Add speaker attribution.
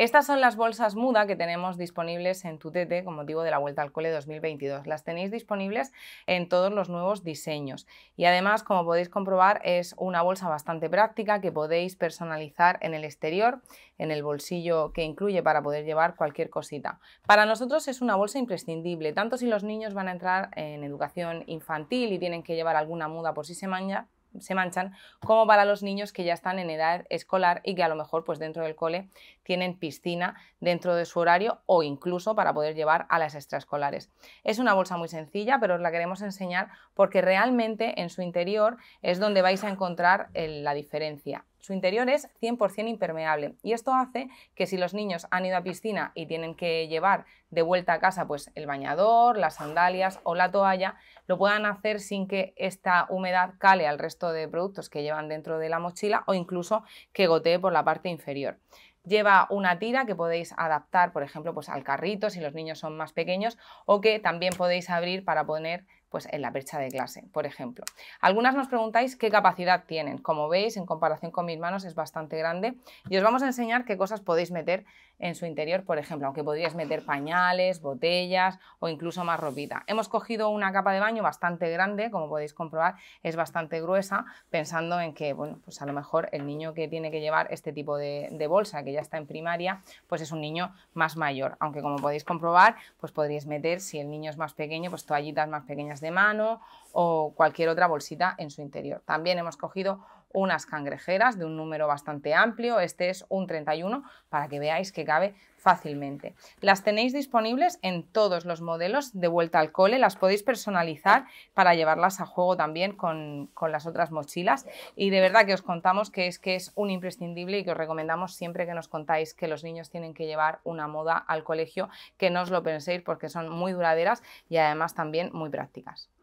Speaker 1: Estas son las bolsas muda que tenemos disponibles en Tutete con motivo de la Vuelta al Cole 2022. Las tenéis disponibles en todos los nuevos diseños. Y además, como podéis comprobar, es una bolsa bastante práctica que podéis personalizar en el exterior, en el bolsillo que incluye para poder llevar cualquier cosita. Para nosotros es una bolsa imprescindible, tanto si los niños van a entrar en educación infantil y tienen que llevar alguna muda por si se maña, se manchan, como para los niños que ya están en edad escolar y que a lo mejor pues dentro del cole tienen piscina dentro de su horario o incluso para poder llevar a las extraescolares. Es una bolsa muy sencilla, pero os la queremos enseñar porque realmente en su interior es donde vais a encontrar la diferencia. Su interior es 100% impermeable y esto hace que si los niños han ido a piscina y tienen que llevar de vuelta a casa pues el bañador, las sandalias o la toalla, lo puedan hacer sin que esta humedad cale al resto de productos que llevan dentro de la mochila o incluso que gotee por la parte inferior. Lleva una tira que podéis adaptar, por ejemplo, pues al carrito si los niños son más pequeños o que también podéis abrir para poner pues en la percha de clase, por ejemplo. Algunas nos preguntáis qué capacidad tienen. Como veis, en comparación con mis manos es bastante grande y os vamos a enseñar qué cosas podéis meter en su interior, por ejemplo, aunque podríais meter pañales, botellas o incluso más ropita. Hemos cogido una capa de baño bastante grande, como podéis comprobar, es bastante gruesa, pensando en que, bueno, pues a lo mejor el niño que tiene que llevar este tipo de, de bolsa, que ya está en primaria, pues es un niño más mayor. Aunque como podéis comprobar, pues podríais meter, si el niño es más pequeño, pues toallitas más pequeñas de mano o cualquier otra bolsita en su interior. También hemos cogido unas cangrejeras de un número bastante amplio, este es un 31 para que veáis que cabe fácilmente. Las tenéis disponibles en todos los modelos de vuelta al cole, las podéis personalizar para llevarlas a juego también con, las otras mochilas y de verdad que os contamos que es que es un imprescindible y que os recomendamos siempre que nos contáis que los niños tienen que llevar una moda al colegio, que no os lo penséis porque son muy duraderas y además también muy prácticas.